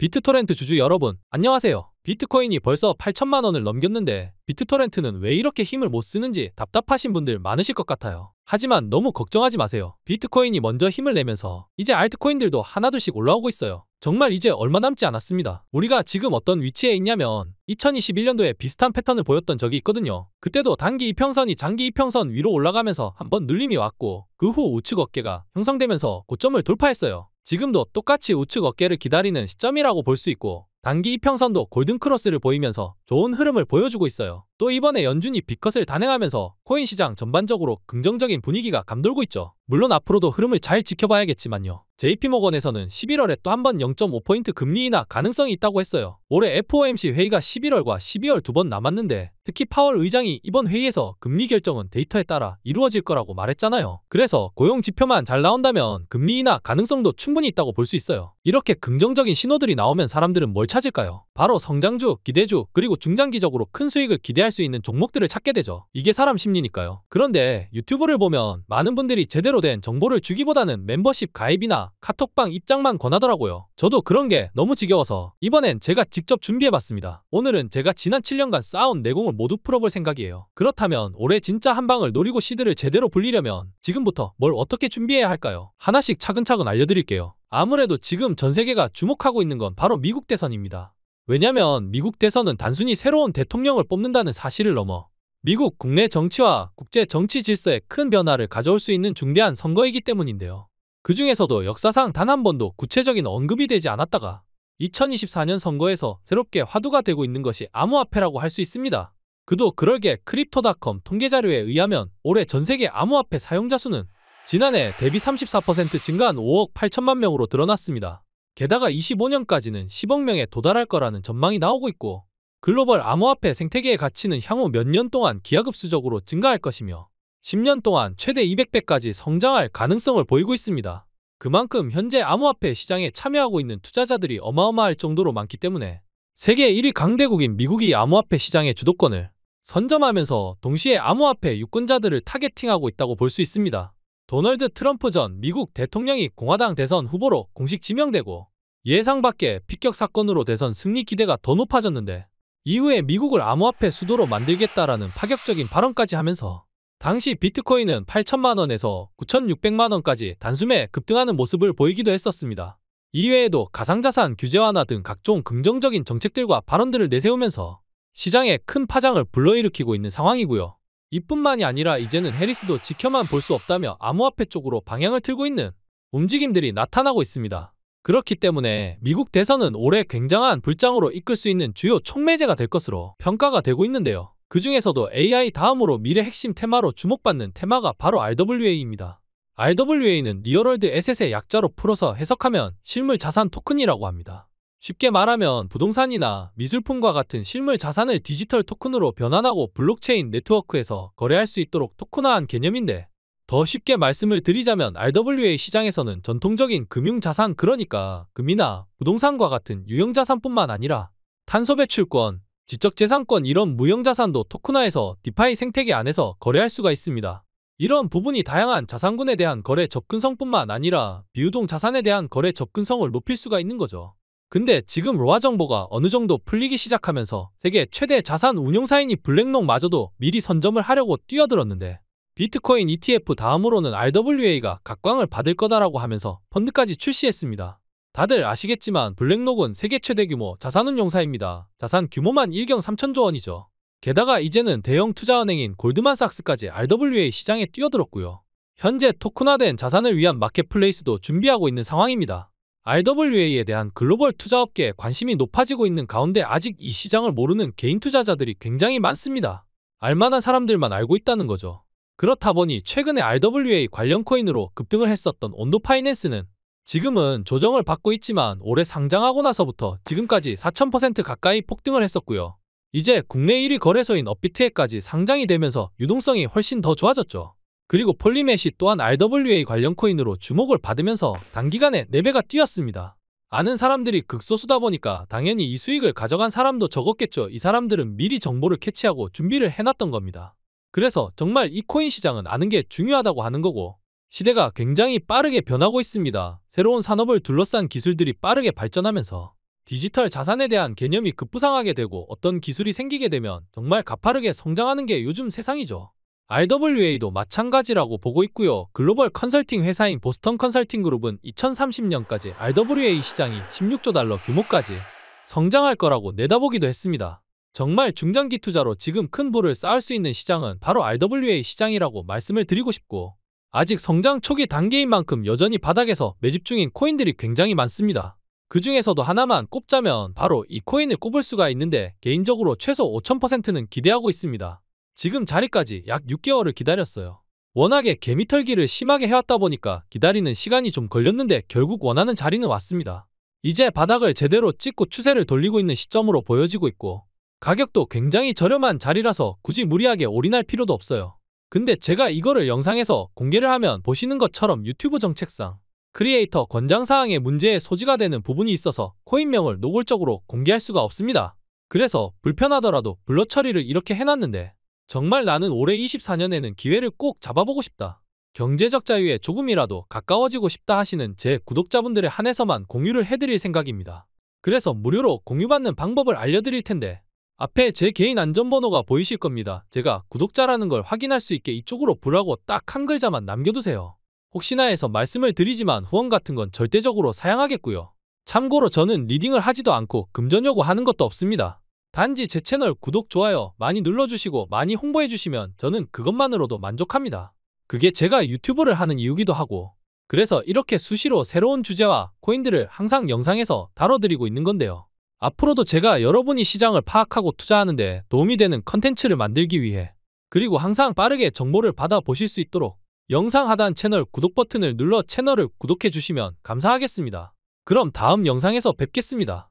비트토렌트 주주 여러분, 안녕하세요. 비트코인이 벌써 8천만 원을 넘겼는데 비트토렌트는 왜 이렇게 힘을 못 쓰는지 답답하신 분들 많으실 것 같아요. 하지만 너무 걱정하지 마세요. 비트코인이 먼저 힘을 내면서 이제 알트코인들도 하나둘씩 올라오고 있어요. 정말 이제 얼마 남지 않았습니다. 우리가 지금 어떤 위치에 있냐면 2021년도에 비슷한 패턴을 보였던 적이 있거든요. 그때도 단기 이평선이 장기 이평선 위로 올라가면서 한번 눌림이 왔고 그 후 우측 어깨가 형성되면서 고점을 돌파했어요. 지금도 똑같이 우측 어깨를 기다리는 시점이라고 볼 수 있고 단기 이평선도 골든크로스를 보이면서 좋은 흐름을 보여주고 있어요. 또 이번에 연준이 비컷을 단행하면서 코인 시장 전반적으로 긍정적인 분위기가 감돌고 있죠. 물론 앞으로도 흐름을 잘 지켜봐야겠지만요. JP모건에서는 11월에 또 한 번 0.5포인트 금리 인하 가능성이 있다고 했어요. 올해 FOMC 회의가 11월과 12월 두 번 남았는데 특히 파월 의장이 이번 회의에서 금리 결정은 데이터에 따라 이루어질 거라고 말했잖아요. 그래서 고용 지표만 잘 나온다면 금리 인하 가능성도 충분히 있다고 볼 수 있어요. 이렇게 긍정적인 신호들이 나오면 사람들은 뭘 찾을까요? 바로 성장주, 기대주, 그리고 중장기적으로 큰 수익을 기대할 기대할 수 있는 종목들을 찾게 되죠. 이게 사람 심리니까요. 그런데 유튜브를 보면 많은 분들이 제대로 된 정보를 주기보다는 멤버십 가입이나 카톡방 입장만 권하더라고요. 저도 그런 게 너무 지겨워서 이번엔 제가 직접 준비해봤습니다. 오늘은 제가 지난 7년간 쌓아온 내공을 모두 풀어볼 생각이에요. 그렇다면 올해 진짜 한 방을 노리고 시드를 제대로 불리려면 지금부터 뭘 어떻게 준비해야 할까요? 하나씩 차근차근 알려드릴게요. 아무래도 지금 전 세계가 주목하고 있는 건 바로 미국 대선입니다. 왜냐면 미국 대선은 단순히 새로운 대통령을 뽑는다는 사실을 넘어 미국 국내 정치와 국제 정치 질서에 큰 변화를 가져올 수 있는 중대한 선거이기 때문인데요. 그 중에서도 역사상 단 한 번도 구체적인 언급이 되지 않았다가 2024년 선거에서 새롭게 화두가 되고 있는 것이 암호화폐라고 할 수 있습니다. 그도 그럴게 크립토닷컴 통계자료에 의하면 올해 전 세계 암호화폐 사용자 수는 지난해 대비 34% 증가한 5억 8천만 명으로 드러났습니다 게다가 25년까지는 10억 명에 도달할 거라는 전망이 나오고 있고 글로벌 암호화폐 생태계의 가치는 향후 몇 년 동안 기하급수적으로 증가할 것이며 10년 동안 최대 200배까지 성장할 가능성을 보이고 있습니다. 그만큼 현재 암호화폐 시장에 참여하고 있는 투자자들이 어마어마할 정도로 많기 때문에 세계 1위 강대국인 미국이 암호화폐 시장의 주도권을 선점하면서 동시에 암호화폐 유권자들을 타겟팅하고 있다고 볼 수 있습니다. 도널드 트럼프 전 미국 대통령이 공화당 대선 후보로 공식 지명되고 예상 밖의 피격 사건으로 대선 승리 기대가 더 높아졌는데 이후에 미국을 암호화폐 수도로 만들겠다라는 파격적인 발언까지 하면서 당시 비트코인은 8천만 원에서 9,600만 원까지 단숨에 급등하는 모습을 보이기도 했었습니다. 이외에도 가상자산 규제 완화 등 각종 긍정적인 정책들과 발언들을 내세우면서 시장에 큰 파장을 불러일으키고 있는 상황이고요. 이뿐만이 아니라 이제는 해리스도 지켜만 볼 수 없다며 암호화폐 쪽으로 방향을 틀고 있는 움직임들이 나타나고 있습니다. 그렇기 때문에 네. 미국 대선은 올해 굉장한 불장으로 이끌 수 있는 주요 촉매제가 될 것으로 평가가 되고 있는데요. 그 중에서도 AI 다음으로 미래 핵심 테마로 주목받는 테마가 바로 RWA입니다. RWA는 리얼월드 에셋의 약자로 풀어서 해석하면 실물 자산 토큰이라고 합니다. 쉽게 말하면 부동산이나 미술품과 같은 실물 자산을 디지털 토큰으로 변환하고 블록체인 네트워크에서 거래할 수 있도록 토큰화한 개념인데 더 쉽게 말씀을 드리자면 RWA 시장에서는 전통적인 금융자산 그러니까 금이나 부동산과 같은 유형자산뿐만 아니라 탄소배출권, 지적재산권 이런 무형자산도 토큰나에서 디파이 생태계 안에서 거래할 수가 있습니다. 이런 부분이 다양한 자산군에 대한 거래 접근성뿐만 아니라 비유동 자산에 대한 거래 접근성을 높일 수가 있는 거죠. 근데 지금 로아 정보가 어느 정도 풀리기 시작하면서 세계 최대 자산 운용사인이 블랙록마저도 미리 선점을 하려고 뛰어들었는데 비트코인 ETF 다음으로는 RWA가 각광을 받을 거다라고 하면서 펀드까지 출시했습니다. 다들 아시겠지만 블랙록은 세계 최대 규모 자산운용사입니다. 자산 규모만 1경 3천조 원이죠. 게다가 이제는 대형 투자은행인 골드만삭스까지 RWA 시장에 뛰어들었고요. 현재 토큰화된 자산을 위한 마켓플레이스도 준비하고 있는 상황입니다. RWA에 대한 글로벌 투자업계에 관심이 높아지고 있는 가운데 아직 이 시장을 모르는 개인 투자자들이 굉장히 많습니다. 알만한 사람들만 알고 있다는 거죠. 그렇다 보니 최근에 RWA 관련 코인으로 급등을 했었던 온도 파이낸스는 지금은 조정을 받고 있지만 올해 상장하고 나서부터 지금까지 4000% 가까이 폭등을 했었고요. 이제 국내 1위 거래소인 업비트에까지 상장이 되면서 유동성이 훨씬 더 좋아졌죠. 그리고 폴리메시 또한 RWA 관련 코인으로 주목을 받으면서 단기간에 4배가 뛰었습니다. 아는 사람들이 극소수다 보니까 당연히 이 수익을 가져간 사람도 적었겠죠. 이 사람들은 미리 정보를 캐치하고 준비를 해놨던 겁니다. 그래서 정말 이 코인 시장은 아는 게 중요하다고 하는 거고 시대가 굉장히 빠르게 변하고 있습니다. 새로운 산업을 둘러싼 기술들이 빠르게 발전하면서 디지털 자산에 대한 개념이 급부상하게 되고 어떤 기술이 생기게 되면 정말 가파르게 성장하는 게 요즘 세상이죠. RWA도 마찬가지라고 보고 있고요. 글로벌 컨설팅 회사인 보스턴 컨설팅 그룹은 2030년까지 RWA 시장이 16조 달러 규모까지 성장할 거라고 내다보기도 했습니다. 정말 중장기 투자로 지금 큰 부를 쌓을 수 있는 시장은 바로 RWA 시장이라고 말씀을 드리고 싶고 아직 성장 초기 단계인 만큼 여전히 바닥에서 매집 중인 코인들이 굉장히 많습니다. 그 중에서도 하나만 꼽자면 바로 이 코인을 꼽을 수가 있는데 개인적으로 최소 5,000%는 기대하고 있습니다. 지금 자리까지 약 6개월을 기다렸어요. 워낙에 개미털기를 심하게 해왔다 보니까 기다리는 시간이 좀 걸렸는데 결국 원하는 자리는 왔습니다. 이제 바닥을 제대로 찍고 추세를 돌리고 있는 시점으로 보여지고 있고 가격도 굉장히 저렴한 자리라서 굳이 무리하게 올인할 필요도 없어요. 근데 제가 이거를 영상에서 공개를 하면 보시는 것처럼 유튜브 정책상 크리에이터 권장사항의 문제의 소지가 되는 부분이 있어서 코인명을 노골적으로 공개할 수가 없습니다. 그래서 불편하더라도 블러 처리를 이렇게 해놨는데 정말 나는 올해 24년에는 기회를 꼭 잡아보고 싶다. 경제적 자유에 조금이라도 가까워지고 싶다 하시는 제 구독자분들에 한해서만 공유를 해드릴 생각입니다. 그래서 무료로 공유받는 방법을 알려드릴 텐데 앞에 제 개인 안전번호가 보이실 겁니다. 제가 구독자라는 걸 확인할 수 있게 이쪽으로 보라고 딱 한 글자만 남겨두세요. 혹시나 해서 말씀을 드리지만 후원 같은 건 절대적으로 사양하겠고요. 참고로 저는 리딩을 하지도 않고 금전 요구하는 것도 없습니다. 단지 제 채널 구독, 좋아요 많이 눌러주시고 많이 홍보해주시면 저는 그것만으로도 만족합니다. 그게 제가 유튜브를 하는 이유기도 하고 그래서 이렇게 수시로 새로운 주제와 코인들을 항상 영상에서 다뤄드리고 있는 건데요. 앞으로도 제가 여러분이 시장을 파악하고 투자하는데 도움이 되는 컨텐츠를 만들기 위해 그리고 항상 빠르게 정보를 받아 보실 수 있도록 영상 하단 채널 구독 버튼을 눌러 채널을 구독해 주시면 감사하겠습니다. 그럼 다음 영상에서 뵙겠습니다.